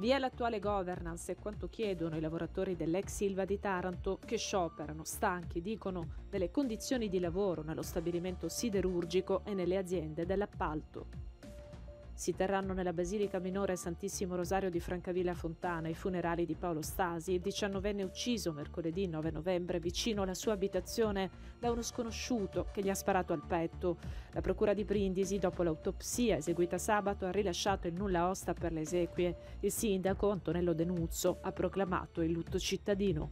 Via l'attuale governance e quanto chiedono i lavoratori dell'ex Silva di Taranto che scioperano, stanchi, dicono, delle condizioni di lavoro nello stabilimento siderurgico e nelle aziende dell'appalto. Si terranno nella Basilica Minore Santissimo Rosario di Francavilla Fontana i funerali di Paolo Stasi, il diciannovenne ucciso mercoledì 9 novembre vicino alla sua abitazione da uno sconosciuto che gli ha sparato al petto. La Procura di Brindisi, dopo l'autopsia eseguita sabato, ha rilasciato il nulla osta per le esequie. Il sindaco Antonello Denuzzo ha proclamato il lutto cittadino.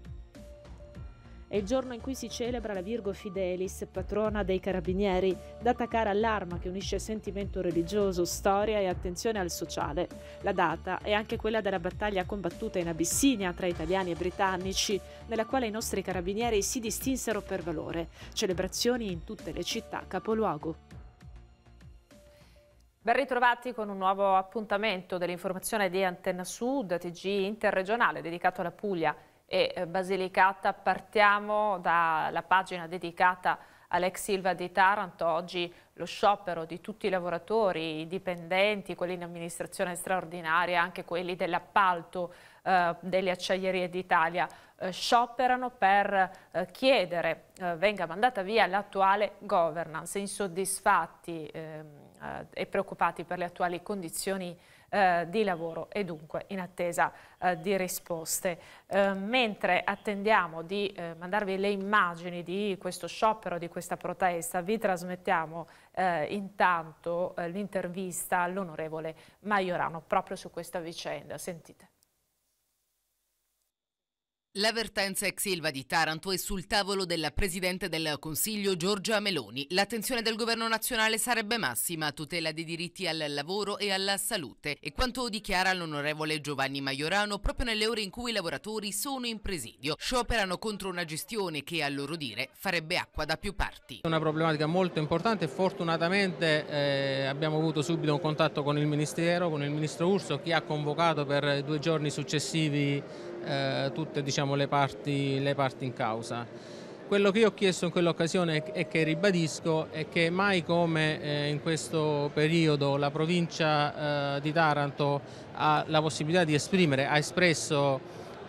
È il giorno in cui si celebra la Virgo Fidelis, patrona dei carabinieri, data cara all'arma che unisce sentimento religioso, storia e attenzione al sociale. La data è anche quella della battaglia combattuta in Abissinia tra italiani e britannici, nella quale i nostri carabinieri si distinsero per valore. Celebrazioni in tutte le città capoluogo. Ben ritrovati con un nuovo appuntamento dell'informazione di Antenna Sud, TG interregionale, dedicato alla Puglia e eh, Basilicata. Partiamo dalla pagina dedicata all'ex Silva di Taranto, oggi lo sciopero di tutti i lavoratori, i dipendenti, quelli in amministrazione straordinaria, anche quelli dell'appalto eh, delle acciaierie d'Italia, eh, scioperano per eh, chiedere eh, venga mandata via l'attuale governance, insoddisfatti ehm, eh, e preoccupati per le attuali condizioni eh, di lavoro e dunque in attesa eh, di risposte. Eh, mentre attendiamo di eh, mandarvi le immagini di questo sciopero, di questa protesta, vi trasmettiamo eh, intanto eh, l'intervista all'onorevole Maiorano proprio su questa vicenda. Sentite. L'avvertenza ex Silva di Taranto è sul tavolo della Presidente del Consiglio Giorgia Meloni. L'attenzione del Governo nazionale sarebbe massima a tutela dei diritti al lavoro e alla salute. E quanto dichiara l'onorevole Giovanni Maiorano proprio nelle ore in cui i lavoratori sono in presidio. Scioperano contro una gestione che, a loro dire, farebbe acqua da più parti. È una problematica molto importante. Fortunatamente eh, abbiamo avuto subito un contatto con il Ministero, con il Ministro Urso, che ha convocato per due giorni successivi eh, tutte diciamo, le, parti, le parti in causa. Quello che io ho chiesto in quell'occasione e che ribadisco è che mai come eh, in questo periodo la provincia eh, di Taranto ha la possibilità di esprimere, ha espresso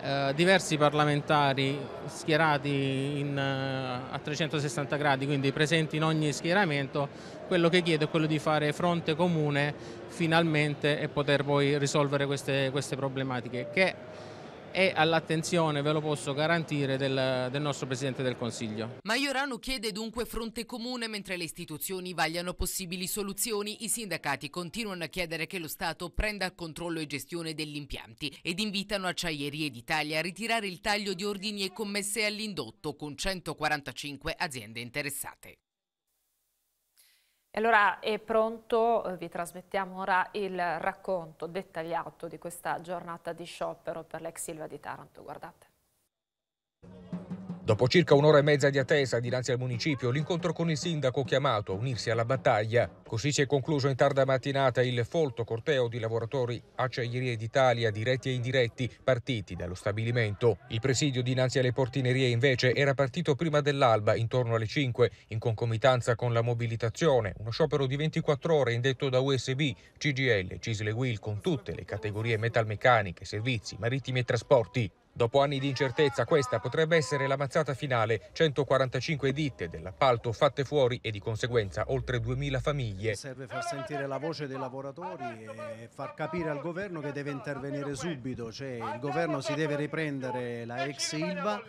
eh, diversi parlamentari schierati in, eh, a 360 gradi, quindi presenti in ogni schieramento, quello che chiedo è quello di fare fronte comune finalmente e poter poi risolvere queste, queste problematiche che è all'attenzione, ve lo posso garantire, del, del, nostro Presidente del Consiglio. Maiorano chiede dunque fronte comune mentre le istituzioni vagliano possibili soluzioni, i sindacati continuano a chiedere che lo Stato prenda controllo e gestione degli impianti ed invitano Acciaierie d'Italia a ritirare il taglio di ordini e commesse all'indotto con 145 aziende interessate. Allora è pronto, eh, vi trasmettiamo ora il racconto dettagliato di questa giornata di sciopero per l'ex Silva di Taranto, guardate. Dopo circa un'ora e mezza di attesa dinanzi al municipio, l'incontro con il sindaco chiamato a unirsi alla battaglia. Così si è concluso in tarda mattinata il folto corteo di lavoratori Acciaierie d'Italia, diretti e indiretti, partiti dallo stabilimento. Il presidio dinanzi alle portinerie invece era partito prima dell'alba, intorno alle 5, in concomitanza con la mobilitazione, uno sciopero di 24 ore indetto da USB, CGL, Cisle Will con tutte le categorie metalmeccaniche, servizi, marittimi e trasporti. Dopo anni di incertezza, questa potrebbe essere la mazzata finale. 145 ditte dell'appalto fatte fuori e di conseguenza oltre 2000 famiglie. Serve far sentire la voce dei lavoratori e far capire al governo che deve intervenire subito. Cioè, il governo si deve riprendere la ex Ilva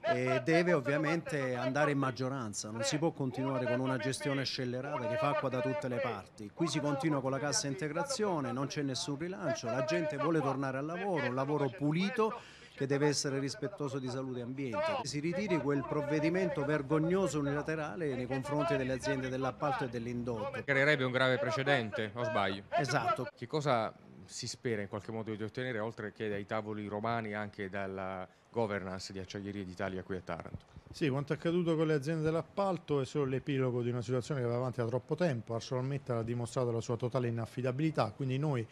e deve ovviamente andare in maggioranza, non si può continuare con una gestione scellerata che fa acqua da tutte le parti. Qui si continua con la cassa integrazione, non c'è nessun rilancio, la gente vuole tornare al lavoro, un lavoro pulito che deve essere rispettoso di salute e ambiente. Si ritiri quel provvedimento vergognoso unilaterale nei confronti delle aziende dell'appalto e dell'indotto. Creerebbe un grave precedente, o sbaglio? Esatto. Che cosa si spera in qualche modo di ottenere, oltre che dai tavoli romani, anche dalla governance di Acciaierie d'Italia qui a Taranto? Sì, quanto è accaduto con le aziende dell'appalto è solo l'epilogo di una situazione che va avanti da troppo tempo. ArcelorMittal ha dimostrato la sua totale inaffidabilità, quindi noi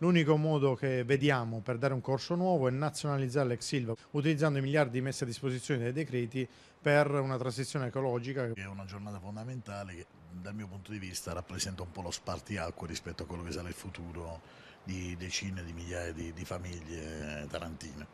L'unico modo che vediamo per dare un corso nuovo è nazionalizzare l'ex Silva, utilizzando i miliardi messi a disposizione dai decreti per una transizione ecologica. È una giornata fondamentale che dal mio punto di vista rappresenta un po' lo spartiacque rispetto a quello che sarà il futuro di decine di migliaia di, di famiglie tarantine.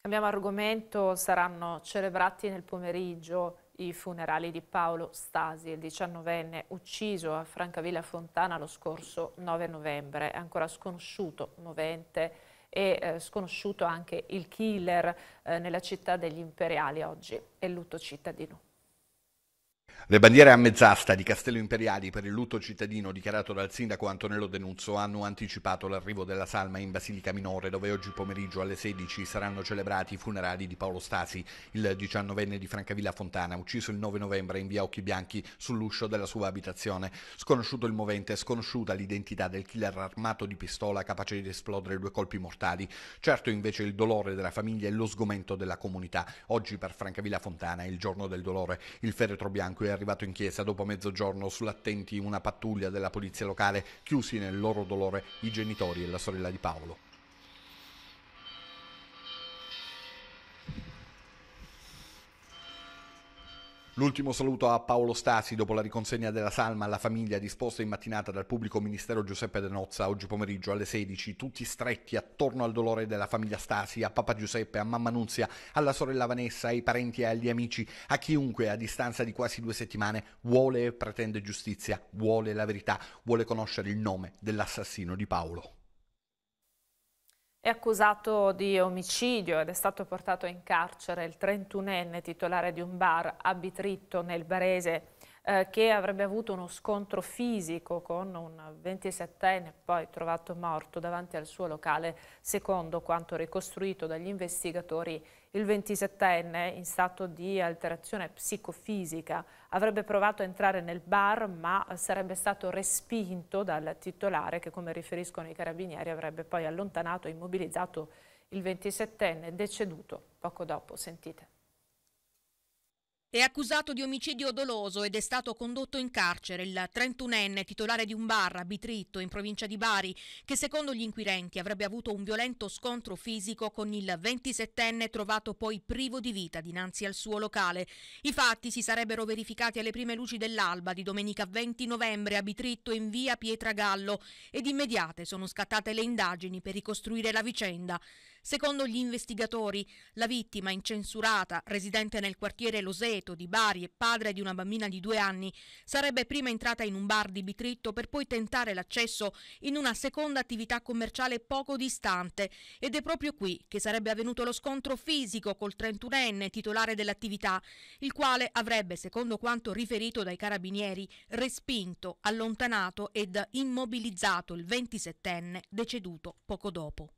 Cambiamo argomento, saranno celebrati nel pomeriggio i funerali di Paolo Stasi, il diciannovenne ucciso a Francavilla Fontana lo scorso 9 novembre, ancora sconosciuto, movente e eh, sconosciuto anche il killer eh, nella città degli imperiali oggi è lutto cittadino. Le bandiere a mezz'asta di Castello Imperiali per il lutto cittadino dichiarato dal sindaco Antonello Denuzzo hanno anticipato l'arrivo della salma in Basilica Minore, dove oggi pomeriggio alle 16 saranno celebrati i funerali di Paolo Stasi, il diciannovenne di Francavilla Fontana, ucciso il 9 novembre in via Occhi Bianchi sull'uscio della sua abitazione. Sconosciuto il movente, sconosciuta l'identità del killer armato di pistola capace di esplodere due colpi mortali. Certo invece il dolore della famiglia e lo sgomento della comunità. Oggi per Francavilla Fontana è il giorno del dolore. Il feretro bianco è arrivato in chiesa dopo mezzogiorno, sull'attenti una pattuglia della polizia locale, chiusi nel loro dolore i genitori e la sorella di Paolo. L'ultimo saluto a Paolo Stasi dopo la riconsegna della salma alla famiglia disposta in mattinata dal pubblico ministero Giuseppe De Nozza oggi pomeriggio alle 16, tutti stretti attorno al dolore della famiglia Stasi, a Papa Giuseppe, a mamma Nunzia, alla sorella Vanessa, ai parenti e agli amici, a chiunque a distanza di quasi due settimane vuole e pretende giustizia, vuole la verità, vuole conoscere il nome dell'assassino di Paolo. È accusato di omicidio ed è stato portato in carcere il 31enne titolare di un bar a Bitritto nel Barese eh, che avrebbe avuto uno scontro fisico con un 27enne poi trovato morto davanti al suo locale secondo quanto ricostruito dagli investigatori il 27enne, in stato di alterazione psicofisica, avrebbe provato a entrare nel bar ma sarebbe stato respinto dal titolare che, come riferiscono i carabinieri, avrebbe poi allontanato e immobilizzato il 27enne deceduto poco dopo. Sentite. È accusato di omicidio doloso ed è stato condotto in carcere il 31enne titolare di un bar a Bitritto in provincia di Bari che secondo gli inquirenti avrebbe avuto un violento scontro fisico con il 27enne trovato poi privo di vita dinanzi al suo locale. I fatti si sarebbero verificati alle prime luci dell'alba di domenica 20 novembre a Bitritto in via Pietragallo ed immediate sono scattate le indagini per ricostruire la vicenda. Secondo gli investigatori la vittima incensurata residente nel quartiere Losè Orvieto di Bari e padre di una bambina di due anni, sarebbe prima entrata in un bar di Bitritto per poi tentare l'accesso in una seconda attività commerciale poco distante ed è proprio qui che sarebbe avvenuto lo scontro fisico col 31enne titolare dell'attività, il quale avrebbe, secondo quanto riferito dai carabinieri, respinto, allontanato ed immobilizzato il 27enne deceduto poco dopo.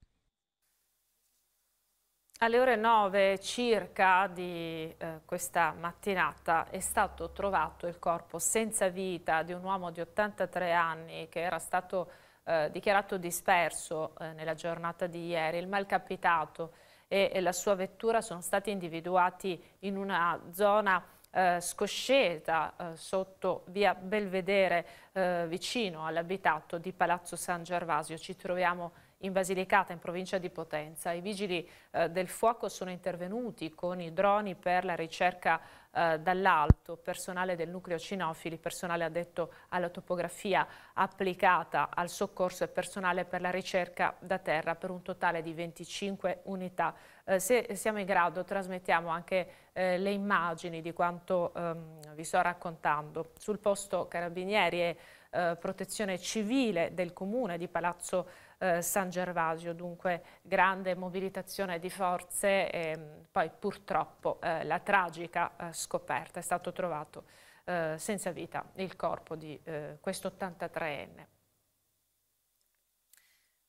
Alle ore 9 circa di eh, questa mattinata è stato trovato il corpo senza vita di un uomo di 83 anni che era stato eh, dichiarato disperso eh, nella giornata di ieri. Il malcapitato e, e, la sua vettura sono stati individuati in una zona eh, scosceta eh, sotto via Belvedere eh, vicino all'abitato di Palazzo San Gervasio. Ci troviamo in Basilicata, in provincia di Potenza. I vigili eh, del fuoco sono intervenuti con i droni per la ricerca eh, dall'alto, personale del nucleo cinofili, personale addetto alla topografia applicata al soccorso e personale per la ricerca da terra per un totale di 25 unità. Eh, se siamo in grado trasmettiamo anche eh, le immagini di quanto ehm, vi sto raccontando. Sul posto Carabinieri e eh, Protezione Civile del Comune di Palazzo eh, San Gervasio, dunque grande mobilitazione di forze e ehm, poi purtroppo eh, la tragica eh, scoperta, è stato trovato eh, senza vita il corpo di eh, questo 83enne.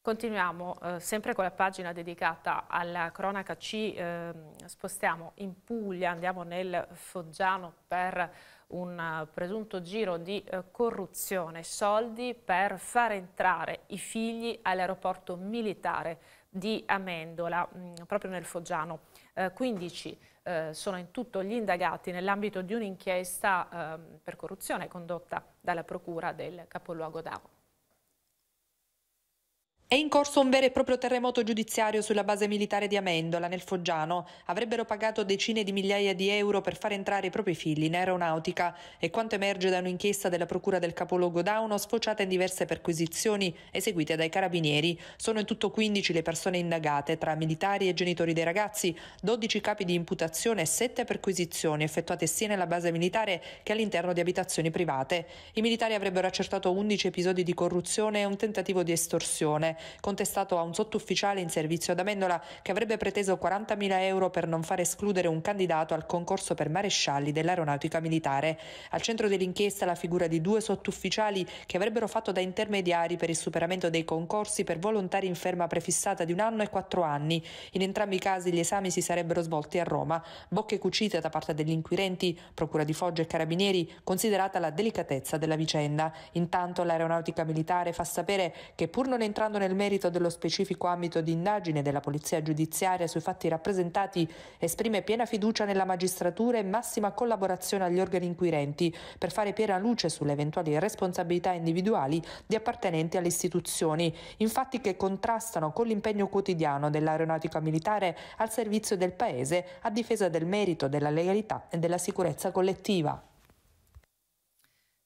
Continuiamo eh, sempre con la pagina dedicata alla cronaca, ci eh, spostiamo in Puglia, andiamo nel Foggiano per un eh, presunto giro di eh, corruzione, soldi per far entrare i figli all'aeroporto militare di Amendola, mm, proprio nel Foggiano. 15 eh, sono in tutto gli indagati nell'ambito di un'inchiesta ehm, per corruzione condotta dalla Procura del Capoluogo d'Ao. È in corso un vero e proprio terremoto giudiziario sulla base militare di Amendola, nel Foggiano. Avrebbero pagato decine di migliaia di euro per far entrare i propri figli in aeronautica e quanto emerge da un'inchiesta della Procura del capoluogo Dauno sfociata in diverse perquisizioni eseguite dai carabinieri. Sono in tutto 15 le persone indagate, tra militari e genitori dei ragazzi, 12 capi di imputazione e 7 perquisizioni effettuate sia nella base militare che all'interno di abitazioni private. I militari avrebbero accertato 11 episodi di corruzione e un tentativo di estorsione contestato a un sottufficiale in servizio ad Amendola che avrebbe preteso 40.000 euro per non far escludere un candidato al concorso per marescialli dell'aeronautica militare. Al centro dell'inchiesta la figura di due sottufficiali che avrebbero fatto da intermediari per il superamento dei concorsi per volontari in ferma prefissata di un anno e quattro anni. In entrambi i casi gli esami si sarebbero svolti a Roma. Bocche cucite da parte degli inquirenti, Procura di Foggia e Carabinieri, considerata la delicatezza della vicenda. Intanto l'aeronautica militare fa sapere che pur non entrando nel nel merito dello specifico ambito di indagine della Polizia giudiziaria sui fatti rappresentati, esprime piena fiducia nella magistratura e massima collaborazione agli organi inquirenti per fare piena luce sulle eventuali responsabilità individuali di appartenenti alle istituzioni, infatti che contrastano con l'impegno quotidiano dell'aeronautica militare al servizio del Paese a difesa del merito, della legalità e della sicurezza collettiva.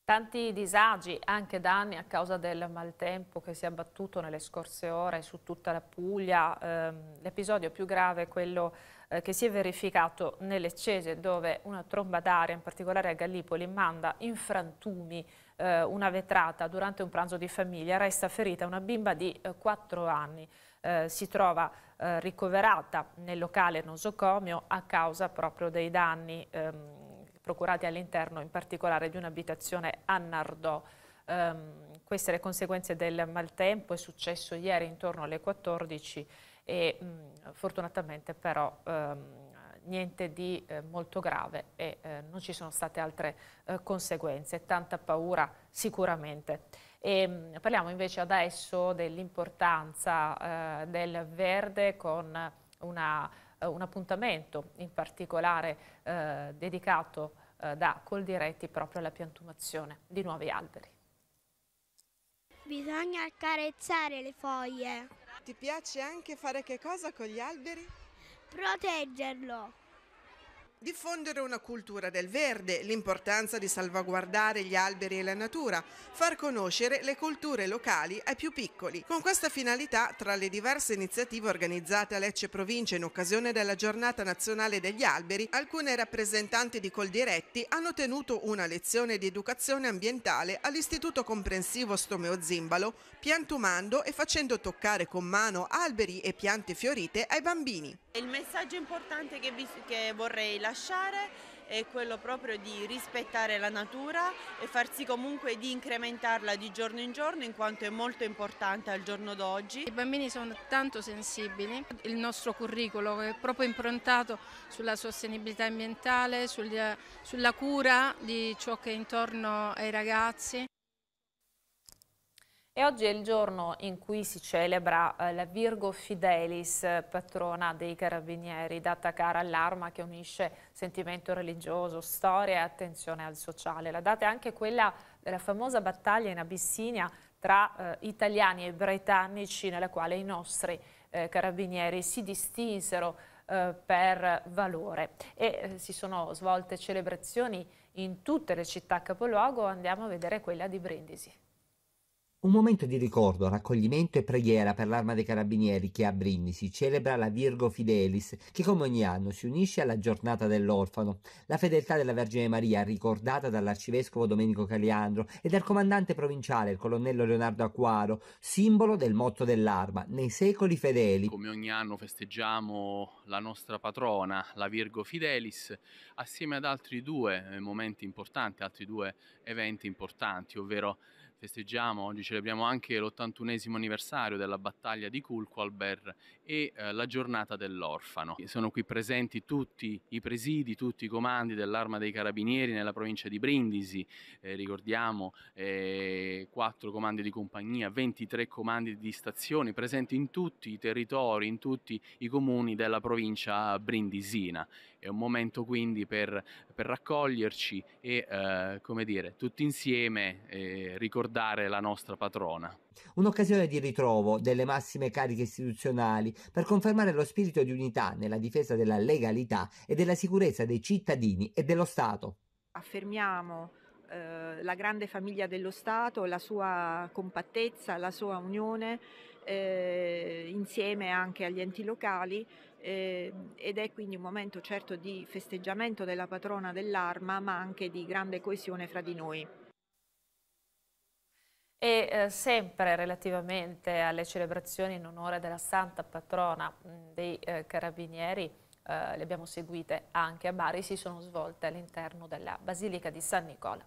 Tanti disagi, anche danni a causa del maltempo che si è abbattuto nelle scorse ore su tutta la Puglia. Ehm, l'episodio più grave è quello eh, che si è verificato nelle Cese, dove una tromba d'aria, in particolare a Gallipoli, manda in frantumi eh, una vetrata durante un pranzo di famiglia. Resta ferita una bimba di 4 eh, anni. si trova ricoverata nel locale nosocomio a causa proprio dei danni. Ehm, procurati all'interno in particolare di un'abitazione a Nardò. Um, queste le conseguenze del maltempo, è successo ieri intorno alle 14 e mh, mm, fortunatamente però um, niente di eh, molto grave e eh, non ci sono state altre eh, conseguenze, tanta paura sicuramente. E, mh, mm, parliamo invece adesso dell'importanza eh, del verde con una, eh, un appuntamento in particolare eh, dedicato eh, da Coldiretti proprio alla piantumazione di nuovi alberi. Bisogna accarezzare le foglie. Ti piace anche fare che cosa con gli alberi? Proteggerlo. Diffondere una cultura del verde, l'importanza di salvaguardare gli alberi e la natura, far conoscere le culture locali ai più piccoli. Con questa finalità, tra le diverse iniziative organizzate a Lecce Provincia in occasione della Giornata Nazionale degli Alberi, alcune rappresentanti di Coldiretti hanno tenuto una lezione di educazione ambientale all'Istituto Comprensivo Stomeo Zimbalo, piantumando e facendo toccare con mano alberi e piante fiorite ai bambini. Il messaggio importante che, vi, che vorrei lasciare lasciare è quello proprio di rispettare la natura e far sì comunque di incrementarla di giorno in giorno in quanto è molto importante al giorno d'oggi. I bambini sono tanto sensibili, il nostro curriculum è proprio improntato sulla sostenibilità ambientale, sulla cura di ciò che è intorno ai ragazzi. E oggi è il giorno in cui si celebra eh, la Virgo Fidelis, eh, patrona dei carabinieri, data cara all'arma che unisce sentimento religioso, storia e attenzione al sociale. La data è anche quella della famosa battaglia in Abissinia tra eh, italiani e britannici nella quale i nostri eh, carabinieri si distinsero eh, per valore e si sono svolte celebrazioni in tutte le città capoluogo, andiamo a vedere quella di Brindisi. Un momento di ricordo, raccoglimento e preghiera per l'Arma dei Carabinieri che a Brindisi celebra la Virgo Fidelis, che come ogni anno si unisce alla giornata dell'orfano. La fedeltà della Vergine Maria, ricordata dall'arcivescovo Domenico Caliandro e dal comandante provinciale, il colonnello Leonardo Acquaro, simbolo del motto dell'Arma, nei secoli fedeli. Come ogni anno festeggiamo la nostra patrona, la Virgo Fidelis, assieme ad altri due momenti importanti, altri due eventi importanti, ovvero festeggiamo, oggi celebriamo anche l'81 esimo anniversario della battaglia di Kulqualber e eh, la giornata dell'orfano. Sono qui presenti tutti i presidi, tutti i comandi dell'arma dei carabinieri nella provincia di Brindisi, eh, ricordiamo eh, 4 comandi di compagnia, 23 comandi di stazione presenti in tutti i territori, in tutti i comuni della provincia brindisina è un momento quindi per, per raccoglierci e, eh, come dire, tutti insieme eh, ricordare la nostra patrona. Un'occasione di ritrovo delle massime cariche istituzionali per confermare lo spirito di unità nella difesa della legalità e della sicurezza dei cittadini e dello Stato. Affermiamo eh, la grande famiglia dello Stato, la sua compattezza, la sua unione eh, insieme anche agli enti locali eh, ed è quindi un momento certo di festeggiamento della patrona dell'arma ma anche di grande coesione fra di noi. E eh, sempre relativamente alle celebrazioni in onore della Santa Patrona mm, dei eh, Carabinieri, eh, le abbiamo seguite anche a Bari, si sono svolte all'interno della Basilica di San Nicola.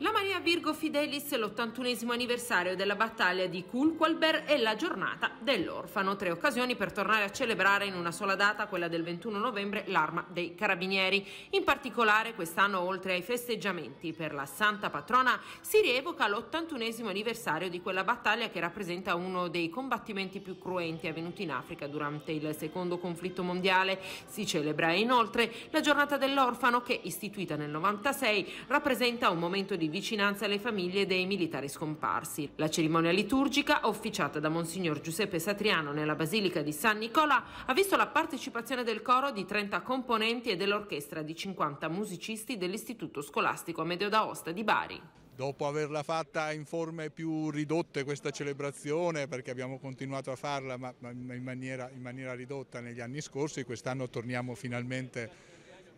La Maria Virgo Fidelis è l'81 anniversario della battaglia di Kulqualber e la giornata dell'orfano, tre occasioni per tornare a celebrare in una sola data, quella del 21 novembre, l'arma dei carabinieri. In particolare quest'anno, oltre ai festeggiamenti per la santa patrona, si rievoca l'81 anniversario di quella battaglia che rappresenta uno dei combattimenti più cruenti avvenuti in Africa durante il secondo conflitto mondiale. Si celebra inoltre la giornata dell'orfano che, istituita nel 96, rappresenta un momento di di vicinanza alle famiglie dei militari scomparsi. La cerimonia liturgica, officiata da Monsignor Giuseppe Satriano nella Basilica di San Nicola, ha visto la partecipazione del coro di 30 componenti e dell'orchestra di 50 musicisti dell'Istituto Scolastico Amedeo d'Aosta di Bari. Dopo averla fatta in forme più ridotte questa celebrazione, perché abbiamo continuato a farla ma in maniera, in maniera ridotta negli anni scorsi, quest'anno torniamo finalmente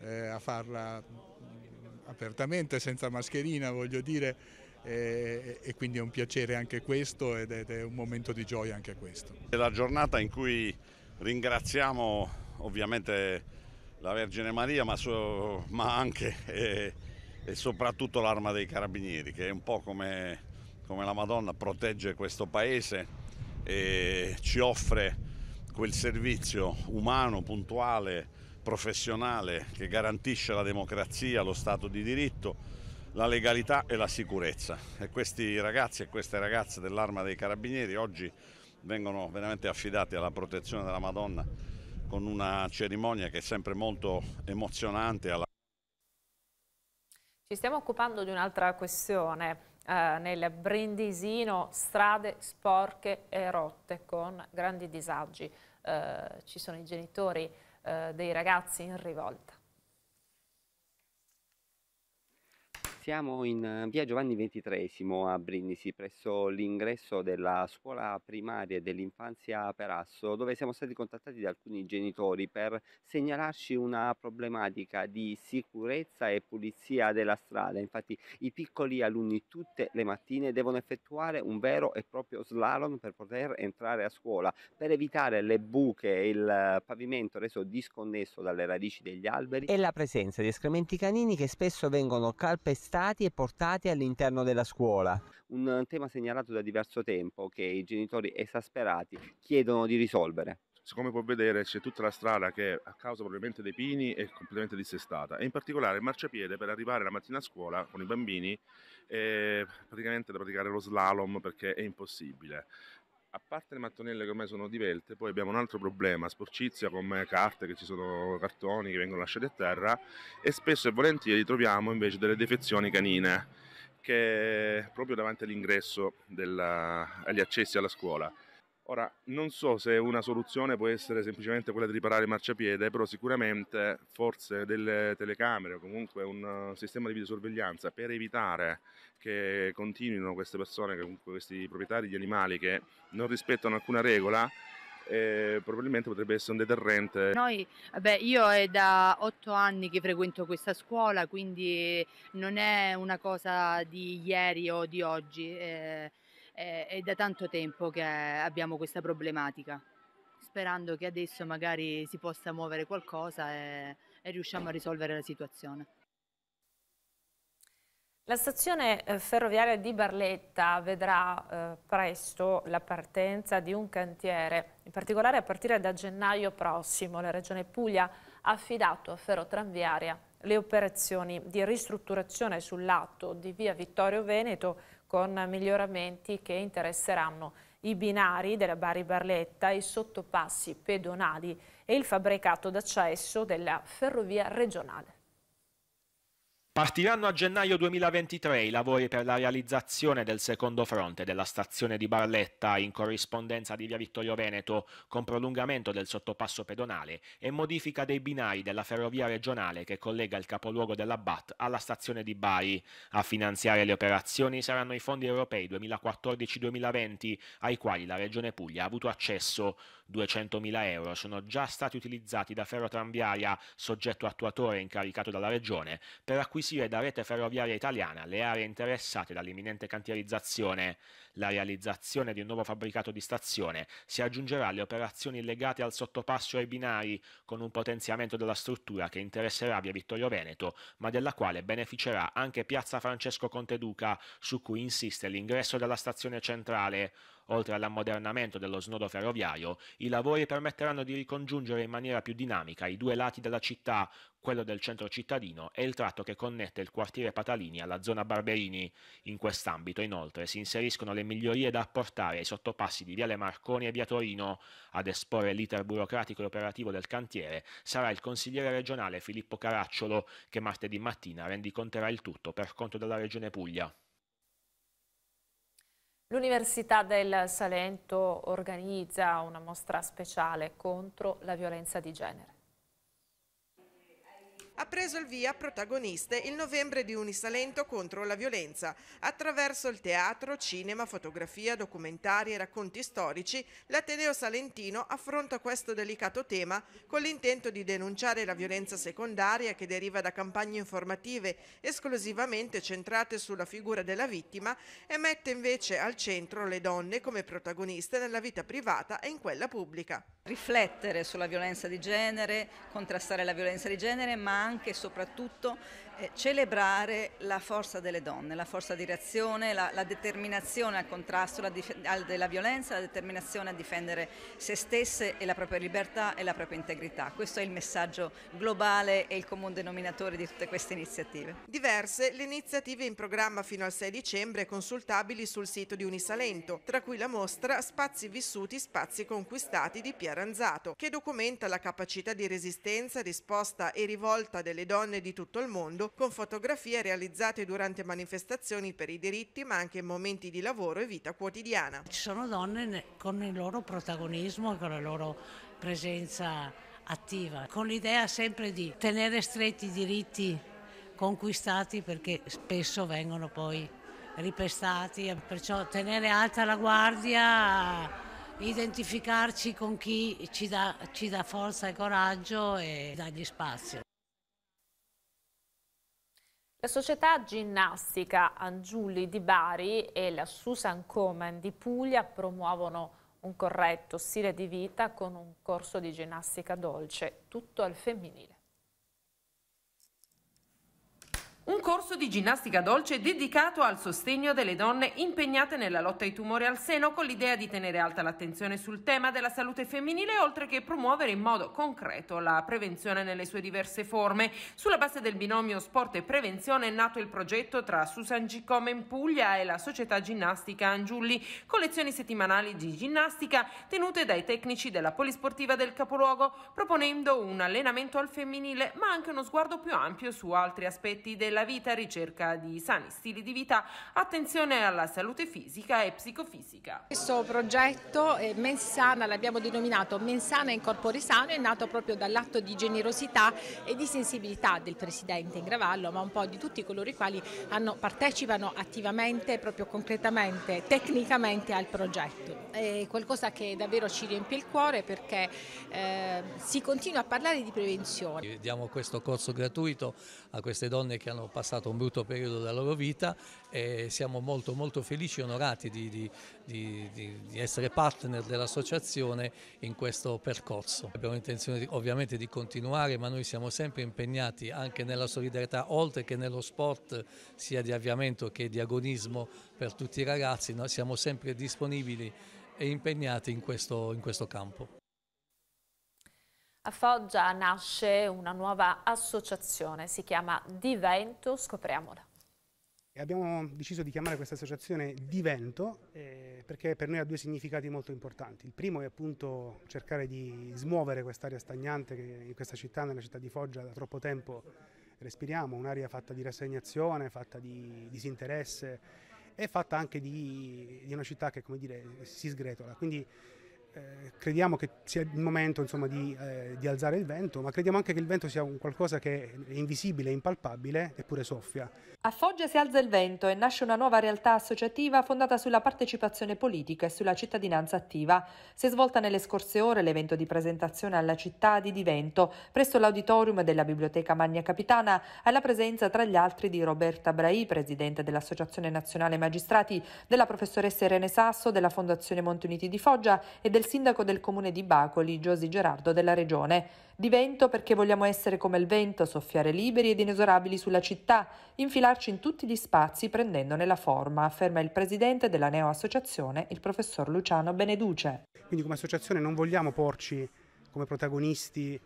eh, a farla apertamente, senza mascherina, voglio dire, e, e quindi è un piacere anche questo ed è, ed è un momento di gioia anche questo. È la giornata in cui ringraziamo ovviamente la Vergine Maria, ma, so, ma anche e, e soprattutto l'Arma dei Carabinieri, che è un po' come, come la Madonna protegge questo paese e ci offre quel servizio umano, puntuale, professionale che garantisce la democrazia, lo Stato di diritto, la legalità e la sicurezza. E questi ragazzi e queste ragazze dell'Arma dei Carabinieri oggi vengono veramente affidati alla protezione della Madonna con una cerimonia che è sempre molto emozionante. Alla... Ci stiamo occupando di un'altra questione. Eh, nel Brindisino strade sporche e rotte con grandi disagi. Eh, ci sono i genitori eh, dei ragazzi in rivolta. Siamo in eh, via Giovanni XXIII a Brindisi, presso l'ingresso della scuola primaria dell'infanzia Perasso, dove siamo stati contattati da alcuni genitori per segnalarci una problematica di sicurezza e pulizia della strada. Infatti i piccoli alunni tutte le mattine devono effettuare un vero e proprio slalom per poter entrare a scuola, per evitare le buche e il pavimento reso disconnesso dalle radici degli alberi e la presenza di escrementi canini che spesso vengono calpestati trattati e portati all'interno della scuola. Un eh, tema segnalato da diverso tempo che i genitori esasperati chiedono di risolvere. Come puoi vedere c'è tutta la strada che a causa probabilmente dei pini è completamente dissestata e in particolare il marciapiede per arrivare la mattina a scuola con i bambini è eh, praticamente da praticare lo slalom perché è impossibile a parte le mattonelle che ormai sono divelte, poi abbiamo un altro problema, sporcizia come carte che ci sono, cartoni che vengono lasciati a terra e spesso e volentieri troviamo invece delle defezioni canine che è proprio davanti all'ingresso della, agli accessi alla scuola Ora, non so se una soluzione può essere semplicemente quella di riparare il marciapiede, però sicuramente forse delle telecamere o comunque un eh, sistema di videosorveglianza per evitare che continuino queste persone, comunque questi proprietari di animali che non rispettano alcuna regola, eh, probabilmente potrebbe essere un deterrente. Noi, vabbè, eh io è da otto anni che frequento questa scuola, quindi non è una cosa di ieri o di oggi. Eh, eh, è da tanto tempo che abbiamo questa problematica, sperando che adesso magari si possa muovere qualcosa e, e riusciamo a risolvere la situazione. La stazione eh, ferroviaria di Barletta vedrà eh, presto la partenza di un cantiere, in particolare a partire da gennaio prossimo la Regione Puglia ha affidato a Ferrotranviaria le operazioni di ristrutturazione sull'atto di via Vittorio Veneto con miglioramenti che interesseranno i binari della Bari Barletta, i sottopassi pedonali e il fabbricato d'accesso della ferrovia regionale. Partiranno a gennaio 2023 i lavori per la realizzazione del secondo fronte della stazione di Barletta in corrispondenza di via Vittorio Veneto con prolungamento del sottopasso pedonale e modifica dei binari della ferrovia regionale che collega il capoluogo della BAT alla stazione di Bari. A finanziare le operazioni saranno i fondi europei 2014-2020 ai quali la Regione Puglia ha avuto accesso. 200.000 euro sono già stati utilizzati da Ferrotramviaria, soggetto attuatore incaricato dalla Regione, per acquistare acquisire da rete ferroviaria italiana le aree interessate dall'imminente cantierizzazione, la realizzazione di un nuovo fabbricato di stazione si aggiungerà alle operazioni legate al sottopasso ai binari, con un potenziamento della struttura che interesserà via Vittorio Veneto, ma della quale beneficerà anche piazza Francesco Conteduca, su cui insiste l'ingresso della stazione centrale. Oltre all'ammodernamento dello snodo ferroviario, i lavori permetteranno di ricongiungere in maniera più dinamica i due lati della città, quello del centro cittadino e il tratto che connette il quartiere Patalini alla zona Barberini. In quest'ambito, inoltre, si inseriscono le migliorie da apportare ai sottopassi di Viale Marconi e Via Torino. Ad esporre l'iter burocratico e operativo del cantiere sarà il consigliere regionale Filippo Caracciolo, che martedì mattina rendiconterà il tutto per conto della Regione Puglia. L'Università del Salento organizza una mostra speciale contro la violenza di genere ha preso il via protagoniste il novembre di Unisalento contro la violenza. Attraverso il teatro, cinema, fotografia, documentari e racconti storici, l'Ateneo Salentino affronta questo delicato tema con l'intento di denunciare la violenza secondaria che deriva da campagne informative esclusivamente centrate sulla figura della vittima e mette invece al centro le donne come protagoniste nella vita privata e in quella pubblica. Riflettere sulla violenza di genere, contrastare la violenza di genere, ma anche e soprattutto eh, celebrare la forza delle donne, la forza di reazione, la, la determinazione al contrasto la al, della violenza, la determinazione a difendere se stesse e la propria libertà e la propria integrità. Questo è il messaggio globale e il comune denominatore di tutte queste iniziative. Diverse le iniziative in programma fino al 6 dicembre consultabili sul sito di Unisalento, tra cui la mostra Spazi vissuti, spazi conquistati di Pieranzato, che documenta la capacità di resistenza, risposta e rivolta Europa delle donne di tutto il mondo con fotografie realizzate durante manifestazioni per i diritti ma anche in momenti di lavoro e vita quotidiana. Ci sono donne con il loro protagonismo e con la loro presenza attiva, con l'idea sempre di tenere stretti i diritti conquistati perché spesso vengono poi ripestati, perciò tenere alta la guardia identificarci con chi ci dà, ci dà, forza e coraggio e dà gli spazi. La società ginnastica Angiulli di Bari e la Susan Coman di Puglia promuovono un corretto stile di vita con un corso di ginnastica dolce, tutto al femminile. un corso di ginnastica dolce dedicato al sostegno delle donne impegnate nella lotta ai tumori al seno con l'idea di tenere alta l'attenzione sul tema della salute femminile oltre che promuovere in modo concreto la prevenzione nelle sue diverse forme. Sulla base del binomio sport e prevenzione è nato il progetto tra Susan Giccome in Puglia e la società ginnastica Angiulli, collezioni settimanali di ginnastica tenute dai tecnici della polisportiva del capoluogo, proponendo un allenamento al femminile ma anche uno sguardo più ampio su altri aspetti della della vita, ricerca di sani stili di vita, attenzione alla salute fisica e psicofisica. Questo progetto Mensana l'abbiamo denominato Mensana in Corpore Sano, è nato proprio dall'atto di generosità e di sensibilità del Presidente in Gravallo, ma un po' di tutti coloro i quali hanno, partecipano attivamente, proprio concretamente, tecnicamente al progetto. È qualcosa che davvero ci riempie il cuore perché eh, si continua a parlare di prevenzione. Diamo questo corso gratuito a queste donne che hanno passato un brutto periodo della loro vita e siamo molto molto felici e onorati di, di, di, di essere partner dell'associazione in questo percorso. Abbiamo intenzione ovviamente di continuare ma noi siamo sempre impegnati anche nella solidarietà oltre che nello sport sia di avviamento che di agonismo per tutti i ragazzi, noi siamo sempre disponibili e impegnati in questo, in questo campo. A Foggia nasce una nuova associazione, si chiama Divento, scopriamola. Abbiamo deciso di chiamare questa associazione Divento eh, perché per noi ha due significati molto importanti. Il primo è appunto cercare di smuovere quest'aria stagnante che in questa città, nella città di Foggia, da troppo tempo respiriamo, un'aria fatta di rassegnazione, fatta di disinteresse e fatta anche di, di una città che come dire, si sgretola. Quindi eh, crediamo che sia il momento insomma, di, eh, di, alzare il vento, ma crediamo anche che il vento sia un qualcosa che è invisibile, impalpabile, eppure soffia. A Foggia si alza il vento e nasce una nuova realtà associativa fondata sulla partecipazione politica e sulla cittadinanza attiva. Si è svolta nelle scorse ore l'evento di presentazione alla città di Divento, presso l'auditorium della Biblioteca Magna Capitana, alla presenza tra gli altri di Roberta Brai, presidente dell'Associazione Nazionale Magistrati, della professoressa Irene Sasso, della Fondazione Monti Uniti di Foggia e del sindaco del comune di Bacoli, Giosi Gerardo della Regione. Di vento perché vogliamo essere come il vento, soffiare liberi ed inesorabili sulla città, infilarci in tutti gli spazi prendendone la forma, afferma il presidente della neoassociazione, il professor Luciano Beneduce. Quindi come associazione non vogliamo porci come protagonisti,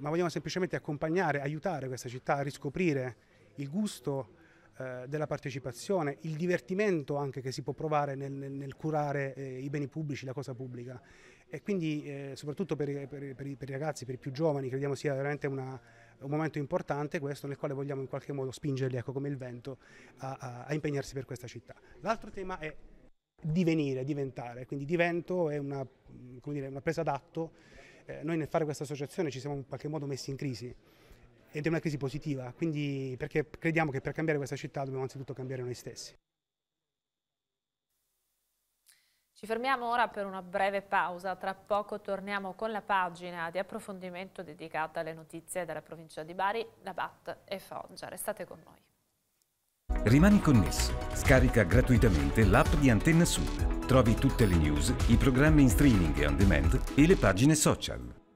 ma vogliamo semplicemente accompagnare, aiutare questa città a riscoprire il gusto eh, della partecipazione, il divertimento anche che si può provare nel, nel curare eh, i beni pubblici, la cosa pubblica. E quindi eh, soprattutto per, per, per, i, per, i ragazzi, per i più giovani, crediamo sia veramente una, un momento importante questo nel quale vogliamo in qualche modo spingerli, ecco, come il vento, a, a, a impegnarsi per questa città. L'altro tema è divenire, diventare, quindi divento è una, dire, una presa d'atto. Eh, noi nel fare questa associazione ci siamo in qualche modo messi in crisi ed è una crisi positiva, quindi perché crediamo che per cambiare questa città dobbiamo anzitutto cambiare noi stessi. Ci fermiamo ora per una breve pausa, tra poco torniamo con la pagina di approfondimento dedicata alle notizie della provincia di Bari, Labat e Foggia. Restate con noi. Rimani connesso. Scarica gratuitamente l'app di Antenna Sud. Trovi tutte le news, i programmi in streaming e on demand e le pagine social.